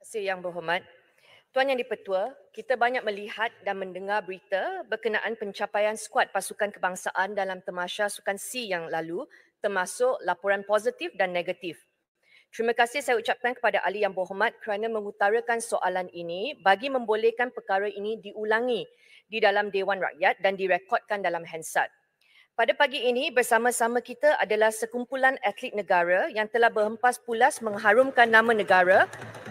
kasih Yang Berhormat. Tuan Yang di kita banyak melihat dan mendengar berita berkenaan pencapaian skuad pasukan kebangsaan dalam temasya sukan C yang lalu termasuk laporan positif dan negatif. Terima kasih saya ucapkan kepada Ali Yang Berhormat kerana mengutarakan soalan ini bagi membolehkan perkara ini diulangi di dalam Dewan Rakyat dan direkodkan dalam Hansard. Pada pagi ini bersama-sama kita adalah sekumpulan atlet negara yang telah berhempas pulas mengharumkan nama negara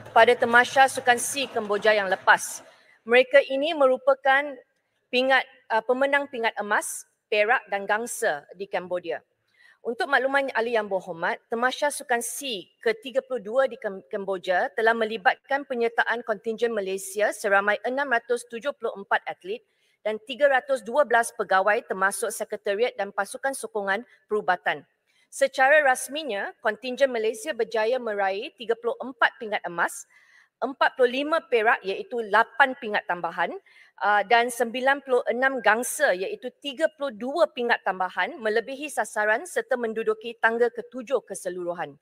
pada temasha sukan C Kemboja yang lepas. Mereka ini merupakan pingat uh, pemenang pingat emas, perak dan gangsa di Kemboja. Untuk makluman ahli yang berhormat, temasha sukan C ke-32 di Kemboja telah melibatkan penyertaan kontingen Malaysia seramai 674 atlet dan 312 pegawai termasuk sekretariat dan pasukan sokongan perubatan. Secara rasminya, kontingen Malaysia berjaya meraih 34 pingat emas, 45 perak iaitu 8 pingat tambahan ah, dan 96 gangsa iaitu 32 pingat tambahan melebihi sasaran serta menduduki tangga ketujuh keseluruhan.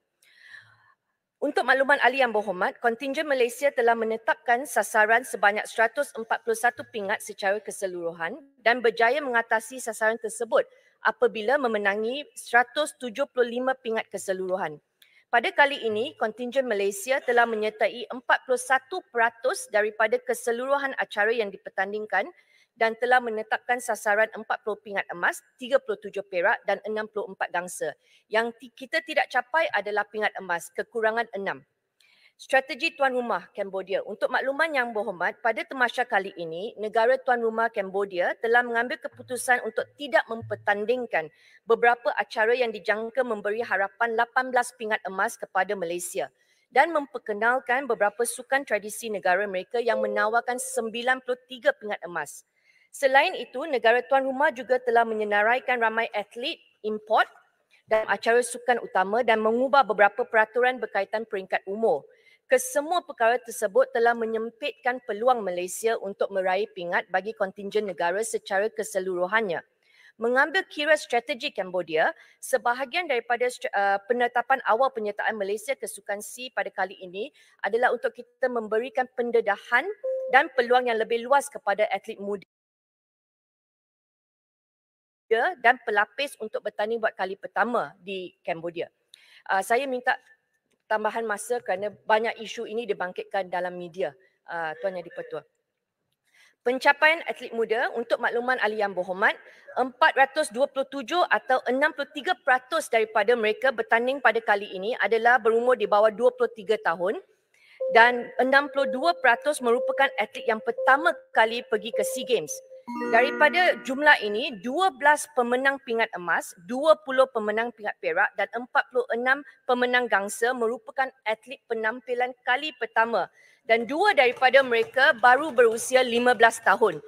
Untuk makluman ahli yang berhormat, kontingen Malaysia telah menetapkan sasaran sebanyak 141 pingat secara keseluruhan dan berjaya mengatasi sasaran tersebut apabila memenangi 175 pingat keseluruhan. Pada kali ini, kontingen Malaysia telah menyertai 41% daripada keseluruhan acara yang dipertandingkan dan telah menetapkan sasaran 40 pingat emas, 37 perak dan 64 gangsa. Yang kita tidak capai adalah pingat emas, kekurangan 6. Strategi Tuan Rumah Cambodia. Untuk makluman yang berhormat, pada temasya kali ini, negara Tuan Rumah Cambodia telah mengambil keputusan untuk tidak mempertandingkan beberapa acara yang dijangka memberi harapan 18 pingat emas kepada Malaysia dan memperkenalkan beberapa sukan tradisi negara mereka yang menawarkan 93 pingat emas. Selain itu, negara tuan rumah juga telah menyenaraikan ramai atlet import dan acara sukan utama dan mengubah beberapa peraturan berkaitan peringkat umur. Kesemua perkara tersebut telah menyempitkan peluang Malaysia untuk meraih pingat bagi kontingen negara secara keseluruhannya. Mengambil kira strategi Cambodia, sebahagian daripada uh, penetapan awal penyertaan Malaysia ke Sukan C pada kali ini adalah untuk kita memberikan pendedahan dan peluang yang lebih luas kepada atlet muda muda dan pelapis untuk bertani buat kali pertama di Cambodia. Uh, saya minta tambahan masa kerana banyak isu ini dibangkitkan dalam media, uh, Tuan Yang Dipertua. Pencapaian atlet muda untuk makluman ahli yang berhormat, 427 atau 63% daripada mereka bertanding pada kali ini adalah berumur di bawah 23 tahun dan 62% merupakan atlet yang pertama kali pergi ke SEA Games. Daripada jumlah ini, 12 pemenang pingat emas, 20 pemenang pingat perak dan 46 pemenang gangsa merupakan atlet penampilan kali pertama dan dua daripada mereka baru berusia 15 tahun.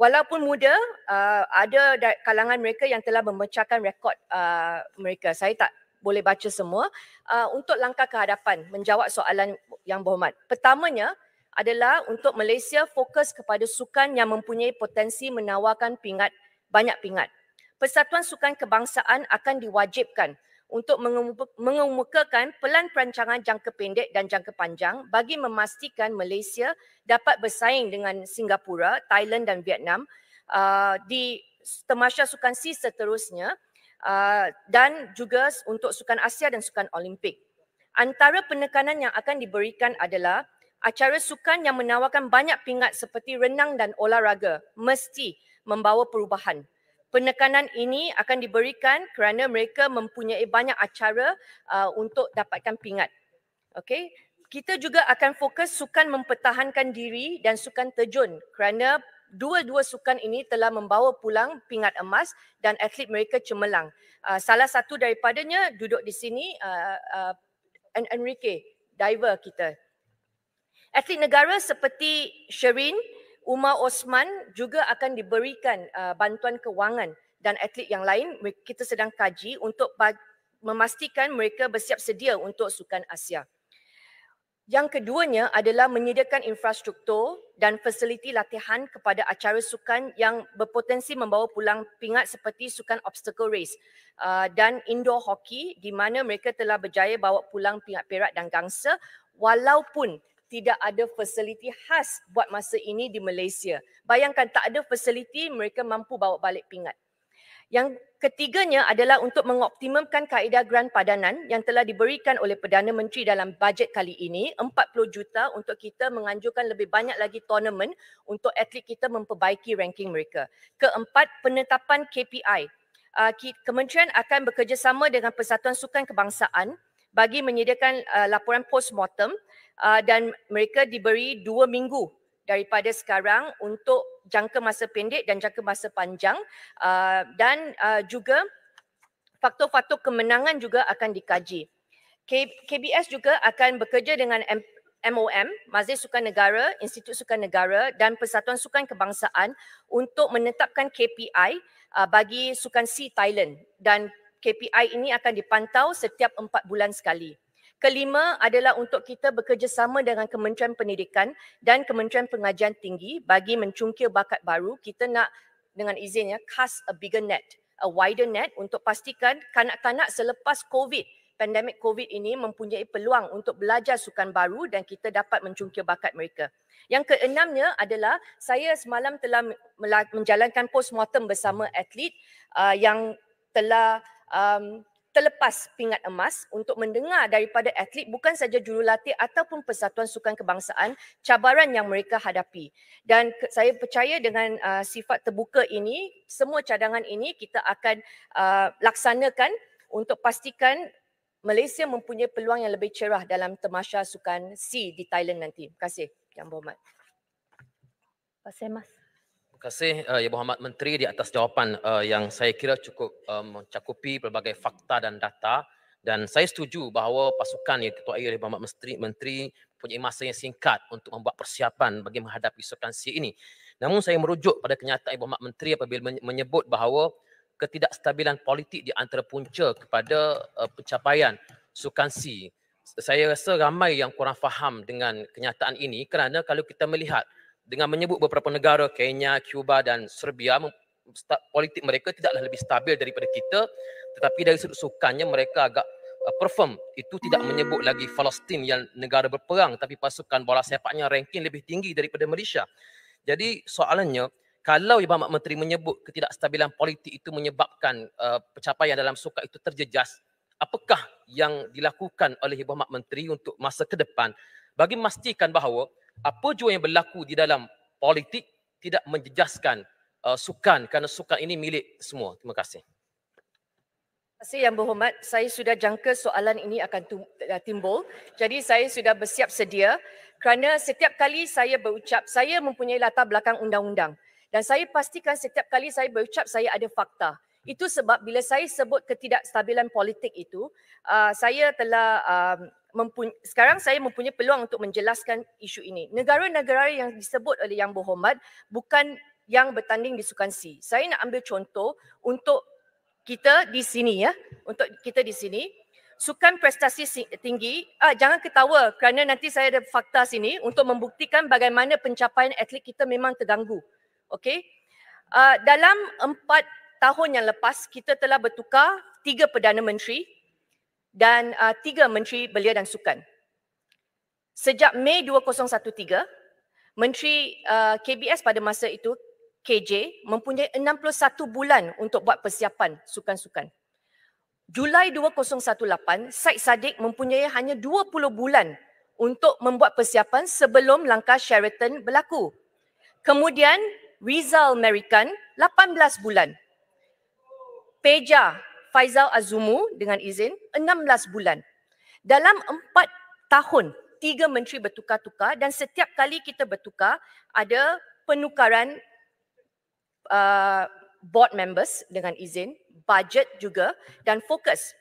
Walaupun muda, uh, ada kalangan mereka yang telah memecahkan rekod uh, mereka. Saya tak boleh baca semua. Uh, untuk langkah ke hadapan, menjawab soalan yang berhormat. Pertamanya, adalah untuk Malaysia fokus kepada sukan yang mempunyai potensi menawarkan pingat banyak pingat. Persatuan Sukan Kebangsaan akan diwajibkan untuk mengemukakan pelan perancangan jangka pendek dan jangka panjang bagi memastikan Malaysia dapat bersaing dengan Singapura, Thailand dan Vietnam uh, di temasya sukan SEA seterusnya uh, dan juga untuk sukan Asia dan sukan Olimpik. Antara penekanan yang akan diberikan adalah acara sukan yang menawarkan banyak pingat seperti renang dan olahraga mesti membawa perubahan. Penekanan ini akan diberikan kerana mereka mempunyai banyak acara uh, untuk dapatkan pingat. Okay, Kita juga akan fokus sukan mempertahankan diri dan sukan terjun kerana dua-dua sukan ini telah membawa pulang pingat emas dan atlet mereka cemerlang. Uh, salah satu daripadanya duduk di sini uh, uh, Enrique, diver kita. Atlet negara seperti Sherin, Umar Osman juga akan diberikan uh, bantuan kewangan dan atlet yang lain kita sedang kaji untuk memastikan mereka bersiap sedia untuk sukan Asia. Yang keduanya adalah menyediakan infrastruktur dan fasiliti latihan kepada acara sukan yang berpotensi membawa pulang pingat seperti sukan obstacle race uh, dan indoor hockey di mana mereka telah berjaya bawa pulang pingat perak dan gangsa walaupun tidak ada fasiliti khas buat masa ini di Malaysia. Bayangkan tak ada fasiliti mereka mampu bawa balik pingat. Yang ketiganya adalah untuk mengoptimumkan kaedah grant padanan yang telah diberikan oleh Perdana Menteri dalam bajet kali ini 40 juta untuk kita menganjurkan lebih banyak lagi tournament untuk atlet kita memperbaiki ranking mereka. Keempat, penetapan KPI. Ah, kementerian akan bekerjasama dengan Persatuan Sukan Kebangsaan bagi menyediakan ah, laporan post-mortem Ah, dan mereka diberi dua minggu daripada sekarang untuk jangka masa pendek dan jangka masa panjang uh, dan uh, juga faktor-faktor kemenangan juga akan dikaji. K- KBS juga akan bekerja dengan M- MOM, Majlis Sukan Negara, Institut Sukan Negara dan Persatuan Sukan Kebangsaan untuk menetapkan KPI uh, bagi Sukan Sea Thailand dan KPI ini akan dipantau setiap empat bulan sekali. Kelima adalah untuk kita bekerjasama dengan Kementerian Pendidikan dan Kementerian Pengajian Tinggi bagi mencungkil bakat baru. Kita nak dengan izinnya cast a bigger net, a wider net untuk pastikan kanak-kanak selepas COVID pandemik COVID ini mempunyai peluang untuk belajar sukan baru dan kita dapat mencungkil bakat mereka. Yang keenamnya adalah saya semalam telah menjalankan post-mortem bersama atlet uh, yang telah um, terlepas pingat emas untuk mendengar daripada atlet bukan saja jurulatih ataupun persatuan sukan kebangsaan cabaran yang mereka hadapi dan saya percaya dengan uh, sifat terbuka ini semua cadangan ini kita akan uh, laksanakan untuk pastikan Malaysia mempunyai peluang yang lebih cerah dalam temasha sukan C di Thailand nanti. Terima kasih Yang Berhormat. Terima kasih Terima kasih eh, Ya Muhammad Menteri di atas jawapan eh, yang saya kira cukup eh, mencakupi pelbagai fakta dan data dan saya setuju bahawa pasukan yang ketua air Muhammad Menteri Menteri punya masa yang singkat untuk membuat persiapan bagi menghadapi sukan C ini. Namun saya merujuk pada kenyataan Ibu Muhammad Menteri apabila menyebut bahawa ketidakstabilan politik di antara punca kepada pencapaian sukan C. Saya rasa ramai yang kurang faham dengan kenyataan ini kerana kalau kita melihat dengan menyebut beberapa negara Kenya, Cuba dan Serbia politik mereka tidaklah lebih stabil daripada kita tetapi dari sudut sukannya mereka agak uh, perform itu tidak menyebut lagi Palestin yang negara berperang tapi pasukan bola sepaknya ranking lebih tinggi daripada Malaysia. Jadi soalannya kalau Ibu Ahmad Menteri menyebut ketidakstabilan politik itu menyebabkan uh, pencapaian dalam sukan itu terjejas, apakah yang dilakukan oleh Ibu Ahmad Menteri untuk masa ke depan bagi memastikan bahawa apa jua yang berlaku di dalam politik tidak menjejaskan uh, sukan kerana sukan ini milik semua. Terima kasih. Terima kasih Yang Berhormat. Saya sudah jangka soalan ini akan uh, timbul. Jadi saya sudah bersiap sedia kerana setiap kali saya berucap, saya mempunyai latar belakang undang-undang. Dan saya pastikan setiap kali saya berucap, saya ada fakta. Itu sebab bila saya sebut ketidakstabilan politik itu, uh, saya telah um, mempuny- sekarang saya mempunyai peluang untuk menjelaskan isu ini. Negara-negara yang disebut oleh Yang Berhormat bukan yang bertanding di sukan C. Saya nak ambil contoh untuk kita di sini ya, untuk kita di sini sukan prestasi tinggi. Ah jangan ketawa kerana nanti saya ada fakta sini untuk membuktikan bagaimana pencapaian atlet kita memang terganggu. Okay? Uh, ah, dalam empat tahun yang lepas kita telah bertukar tiga perdana menteri dan uh, tiga Menteri Belia dan Sukan. Sejak Mei 2013, Menteri uh, KBS pada masa itu, KJ, mempunyai 61 bulan untuk buat persiapan sukan-sukan. Julai 2018, Syed Saddiq mempunyai hanya 20 bulan untuk membuat persiapan sebelum langkah Sheraton berlaku. Kemudian, Rizal Merican, 18 bulan. Peja, Faizal Azumu dengan izin 16 bulan. Dalam 4 tahun, tiga menteri bertukar-tukar dan setiap kali kita bertukar ada penukaran uh, board members dengan izin, budget juga dan fokus.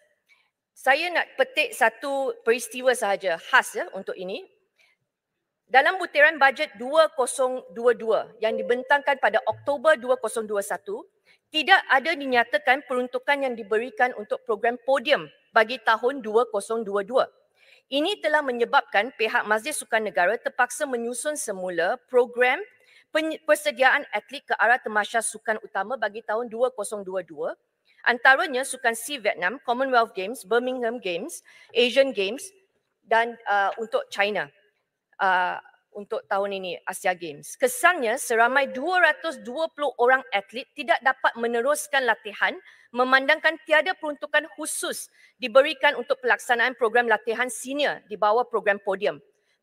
Saya nak petik satu peristiwa sahaja khas ya untuk ini. Dalam butiran bajet 2022 yang dibentangkan pada Oktober 2021, tidak ada dinyatakan peruntukan yang diberikan untuk program podium bagi tahun 2022. Ini telah menyebabkan pihak Masjid Sukan Negara terpaksa menyusun semula program persediaan atlet ke arah temasya sukan utama bagi tahun 2022 antaranya sukan SEA Vietnam, Commonwealth Games, Birmingham Games, Asian Games dan uh, untuk China. Uh, untuk tahun ini Asia Games. Kesannya seramai 220 orang atlet tidak dapat meneruskan latihan memandangkan tiada peruntukan khusus diberikan untuk pelaksanaan program latihan senior di bawah program podium.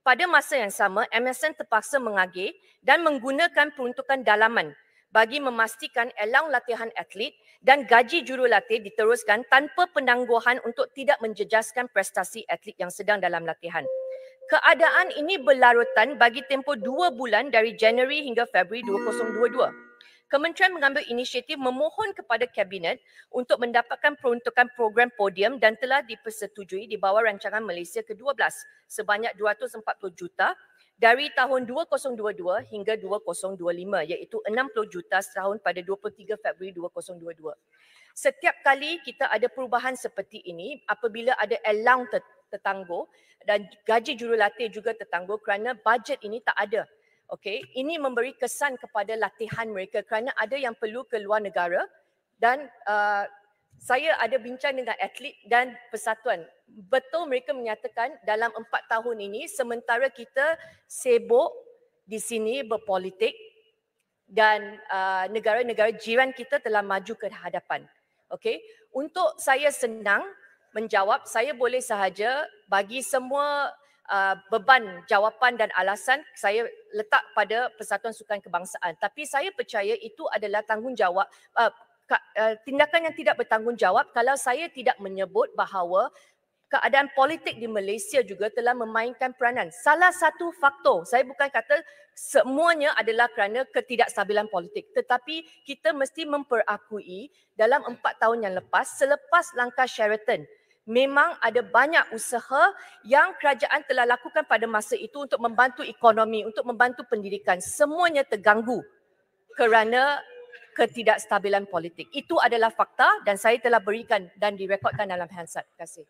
Pada masa yang sama, MSN terpaksa mengagih dan menggunakan peruntukan dalaman bagi memastikan elang latihan atlet dan gaji jurulatih diteruskan tanpa penangguhan untuk tidak menjejaskan prestasi atlet yang sedang dalam latihan. Keadaan ini berlarutan bagi tempoh dua bulan dari Januari hingga Februari 2022. Kementerian mengambil inisiatif memohon kepada Kabinet untuk mendapatkan peruntukan program podium dan telah dipersetujui di bawah rancangan Malaysia ke-12 sebanyak 240 juta dari tahun 2022 hingga 2025 iaitu 60 juta setahun pada 23 Februari 2022. Setiap kali kita ada perubahan seperti ini apabila ada elang tertangguh dan gaji jurulatih juga tertangguh kerana bajet ini tak ada. Okey, ini memberi kesan kepada latihan mereka kerana ada yang perlu ke luar negara dan uh, saya ada bincang dengan atlet dan persatuan. Betul mereka menyatakan dalam empat tahun ini sementara kita sibuk di sini berpolitik dan uh, negara-negara jiran kita telah maju ke hadapan. Okay? Untuk saya senang menjawab, saya boleh sahaja bagi semua uh, beban jawapan dan alasan saya letak pada Persatuan Sukan Kebangsaan. Tapi saya percaya itu adalah tanggungjawab uh, Eh, tindakan yang tidak bertanggungjawab kalau saya tidak menyebut bahawa keadaan politik di Malaysia juga telah memainkan peranan. Salah satu faktor, saya bukan kata semuanya adalah kerana ketidakstabilan politik. Tetapi kita mesti memperakui dalam empat tahun yang lepas, selepas langkah Sheraton, memang ada banyak usaha yang kerajaan telah lakukan pada masa itu untuk membantu ekonomi, untuk membantu pendidikan. Semuanya terganggu kerana ketidakstabilan politik. Itu adalah fakta dan saya telah berikan dan direkodkan dalam handset. Terima kasih.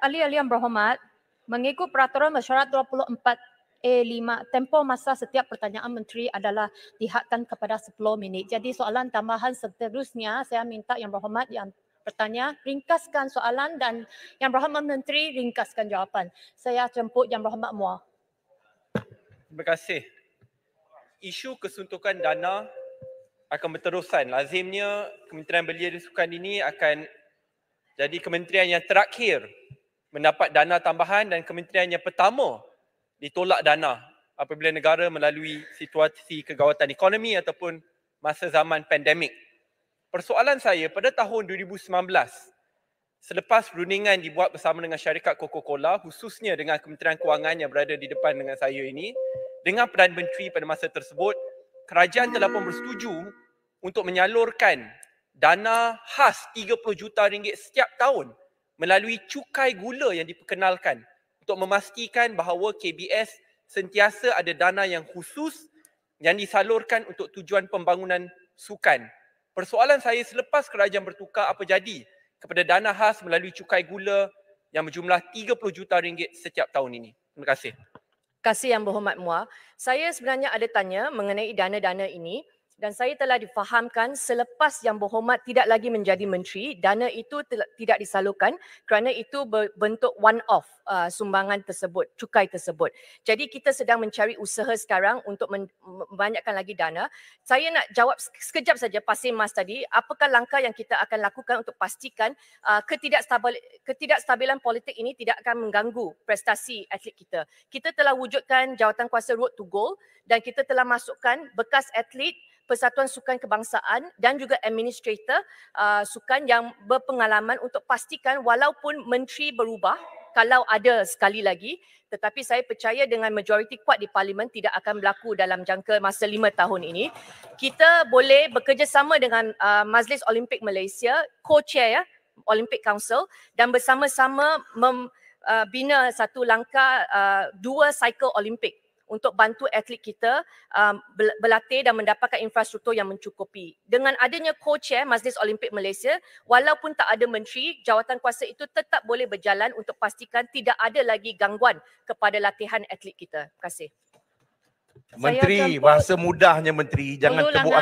Ali-ali yang berhormat, mengikut peraturan mesyuarat 24 e 5 tempoh masa setiap pertanyaan menteri adalah dihadkan kepada 10 minit. Jadi soalan tambahan seterusnya, saya minta Yang Berhormat yang bertanya, ringkaskan soalan dan Yang Berhormat Menteri ringkaskan jawapan. Saya jemput Yang Berhormat Mua. Terima kasih. Isu kesuntukan dana akan berterusan. Lazimnya Kementerian Belia dan Sukan ini akan jadi kementerian yang terakhir mendapat dana tambahan dan kementerian yang pertama ditolak dana apabila negara melalui situasi kegawatan ekonomi ataupun masa zaman pandemik. Persoalan saya pada tahun 2019 selepas rundingan dibuat bersama dengan syarikat Coca-Cola khususnya dengan Kementerian Kewangan yang berada di depan dengan saya ini dengan Perdana Menteri pada masa tersebut kerajaan telah pun bersetuju untuk menyalurkan dana khas 30 juta ringgit setiap tahun melalui cukai gula yang diperkenalkan untuk memastikan bahawa KBS sentiasa ada dana yang khusus yang disalurkan untuk tujuan pembangunan sukan. Persoalan saya selepas kerajaan bertukar apa jadi kepada dana khas melalui cukai gula yang berjumlah 30 juta ringgit setiap tahun ini. Terima kasih kasih yang berhormat mua. Saya sebenarnya ada tanya mengenai dana-dana ini dan saya telah difahamkan selepas yang berhormat tidak lagi menjadi menteri dana itu tidak disalurkan kerana itu berbentuk one off uh, sumbangan tersebut cukai tersebut jadi kita sedang mencari usaha sekarang untuk men- membanyakkan lagi dana saya nak jawab sekejap saja pasir mas tadi apakah langkah yang kita akan lakukan untuk pastikan uh, ketidakstabil ketidakstabilan politik ini tidak akan mengganggu prestasi atlet kita kita telah wujudkan jawatan kuasa road to goal dan kita telah masukkan bekas atlet Persatuan Sukan Kebangsaan dan juga administrator uh, sukan yang berpengalaman untuk pastikan walaupun menteri berubah kalau ada sekali lagi tetapi saya percaya dengan majoriti kuat di parlimen tidak akan berlaku dalam jangka masa lima tahun ini kita boleh bekerjasama dengan uh, Majlis Olimpik Malaysia co-chair ya Olympic Council dan bersama-sama membina uh, satu langkah uh, dua cycle Olimpik untuk bantu atlet kita um, berlatih dan mendapatkan infrastruktur yang mencukupi. Dengan adanya co-chair Majlis Olimpik Malaysia, walaupun tak ada menteri, jawatan kuasa itu tetap boleh berjalan untuk pastikan tidak ada lagi gangguan kepada latihan atlet kita. Terima kasih. Menteri, bahasa mudahnya menteri, jangan tebuk